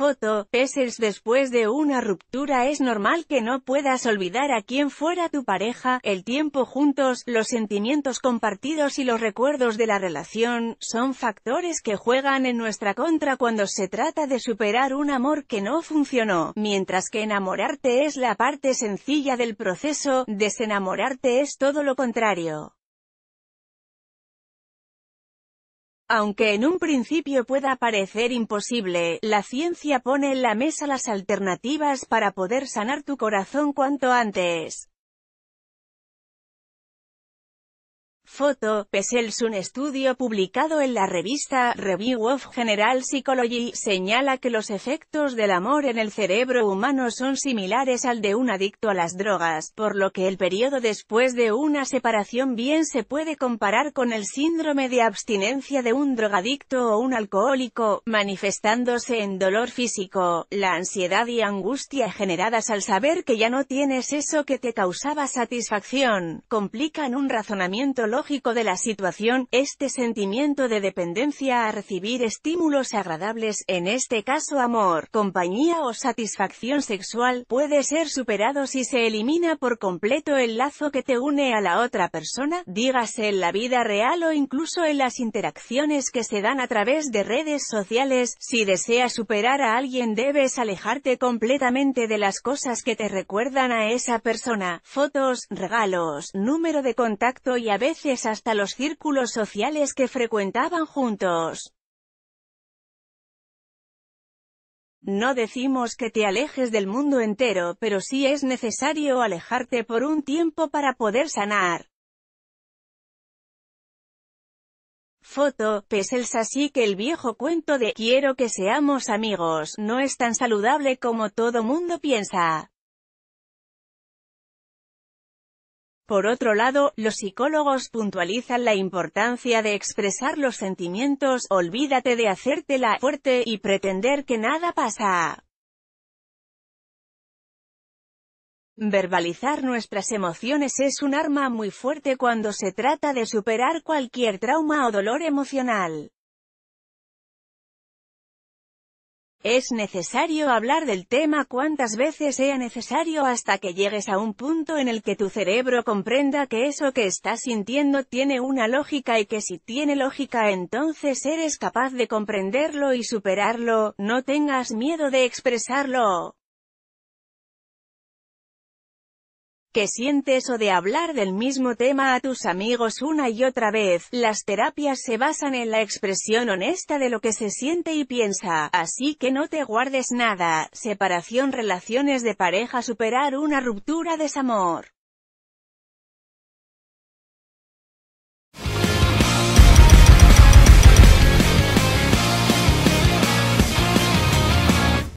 Foto, es Después de una ruptura es normal que no puedas olvidar a quien fuera tu pareja, el tiempo juntos, los sentimientos compartidos y los recuerdos de la relación, son factores que juegan en nuestra contra cuando se trata de superar un amor que no funcionó, mientras que enamorarte es la parte sencilla del proceso, desenamorarte es todo lo contrario. Aunque en un principio pueda parecer imposible, la ciencia pone en la mesa las alternativas para poder sanar tu corazón cuanto antes. Foto, Pesels un estudio publicado en la revista Review of General Psychology, señala que los efectos del amor en el cerebro humano son similares al de un adicto a las drogas, por lo que el periodo después de una separación bien se puede comparar con el síndrome de abstinencia de un drogadicto o un alcohólico, manifestándose en dolor físico, la ansiedad y angustia generadas al saber que ya no tienes eso que te causaba satisfacción, complican un razonamiento lógico de la situación, este sentimiento de dependencia a recibir estímulos agradables, en este caso amor, compañía o satisfacción sexual, puede ser superado si se elimina por completo el lazo que te une a la otra persona, dígase en la vida real o incluso en las interacciones que se dan a través de redes sociales, si deseas superar a alguien debes alejarte completamente de las cosas que te recuerdan a esa persona, fotos, regalos, número de contacto y a veces pues hasta los círculos sociales que frecuentaban juntos. No decimos que te alejes del mundo entero, pero sí es necesario alejarte por un tiempo para poder sanar. Foto, Pesels así que el viejo cuento de «quiero que seamos amigos» no es tan saludable como todo mundo piensa. Por otro lado, los psicólogos puntualizan la importancia de expresar los sentimientos, olvídate de hacértela fuerte y pretender que nada pasa. Verbalizar nuestras emociones es un arma muy fuerte cuando se trata de superar cualquier trauma o dolor emocional. Es necesario hablar del tema cuantas veces sea necesario hasta que llegues a un punto en el que tu cerebro comprenda que eso que estás sintiendo tiene una lógica y que si tiene lógica entonces eres capaz de comprenderlo y superarlo, no tengas miedo de expresarlo. que sientes o de hablar del mismo tema a tus amigos una y otra vez. Las terapias se basan en la expresión honesta de lo que se siente y piensa, así que no te guardes nada. Separación relaciones de pareja superar una ruptura desamor.